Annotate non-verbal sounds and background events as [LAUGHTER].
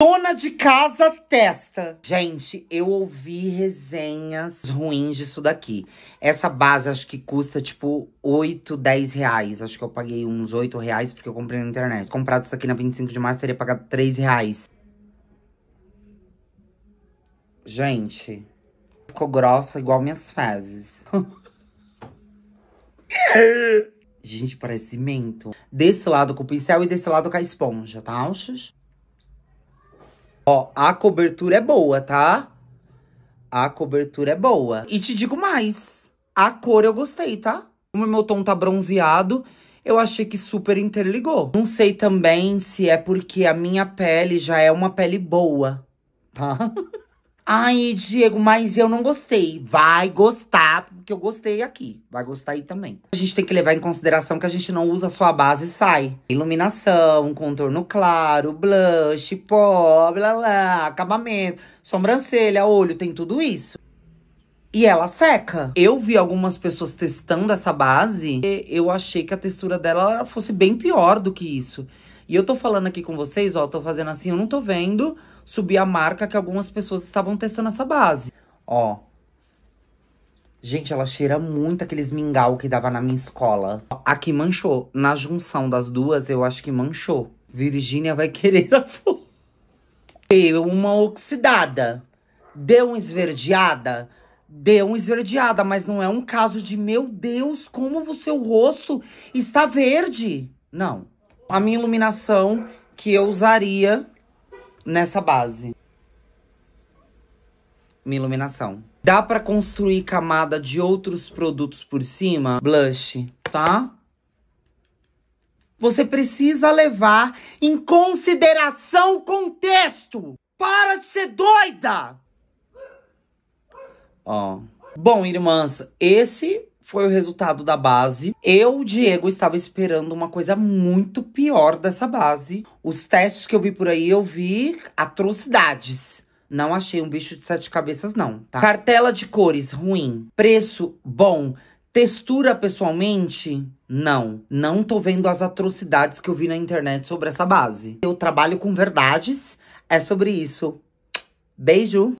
Dona de casa testa. Gente, eu ouvi resenhas ruins disso daqui. Essa base acho que custa tipo 8, 10 reais. Acho que eu paguei uns 8 reais porque eu comprei na internet. Comprado isso aqui na 25 de março, teria pagado 3 reais. Gente, ficou grossa igual minhas fezes. [LAUGHS] Gente, parece cimento. Desse lado com o pincel e desse lado com a esponja, tá, Alxas? Ó, a cobertura é boa, tá? A cobertura é boa. E te digo mais, a cor eu gostei, tá? Como meu tom tá bronzeado, eu achei que super interligou. Não sei também se é porque a minha pele já é uma pele boa, tá? [LAUGHS] Ai, Diego, mas eu não gostei. Vai gostar, porque eu gostei aqui. Vai gostar aí também. A gente tem que levar em consideração que a gente não usa só a base e sai. Iluminação, contorno claro, blush, pó, blá, blá, acabamento, sobrancelha, olho, tem tudo isso. E ela seca. Eu vi algumas pessoas testando essa base e eu achei que a textura dela fosse bem pior do que isso. E eu tô falando aqui com vocês, ó, tô fazendo assim, eu não tô vendo subir a marca que algumas pessoas estavam testando essa base. Ó. Gente, ela cheira muito aqueles mingau que dava na minha escola. Aqui manchou. Na junção das duas, eu acho que manchou. Virgínia vai querer a flor. Deu uma oxidada. Deu uma esverdeada. Deu uma esverdeada, mas não é um caso de... Meu Deus, como o seu rosto está verde. Não. A minha iluminação que eu usaria nessa base. Minha iluminação. Dá pra construir camada de outros produtos por cima? Blush, tá? Você precisa levar em consideração o contexto. Para de ser doida! Ó. Bom, irmãs, esse foi o resultado da base. Eu, Diego, estava esperando uma coisa muito pior dessa base. Os testes que eu vi por aí, eu vi atrocidades. Não achei um bicho de sete cabeças, não, tá? Cartela de cores, ruim. Preço, bom. Textura, pessoalmente, não. Não tô vendo as atrocidades que eu vi na internet sobre essa base. Eu trabalho com verdades, é sobre isso. Beijo!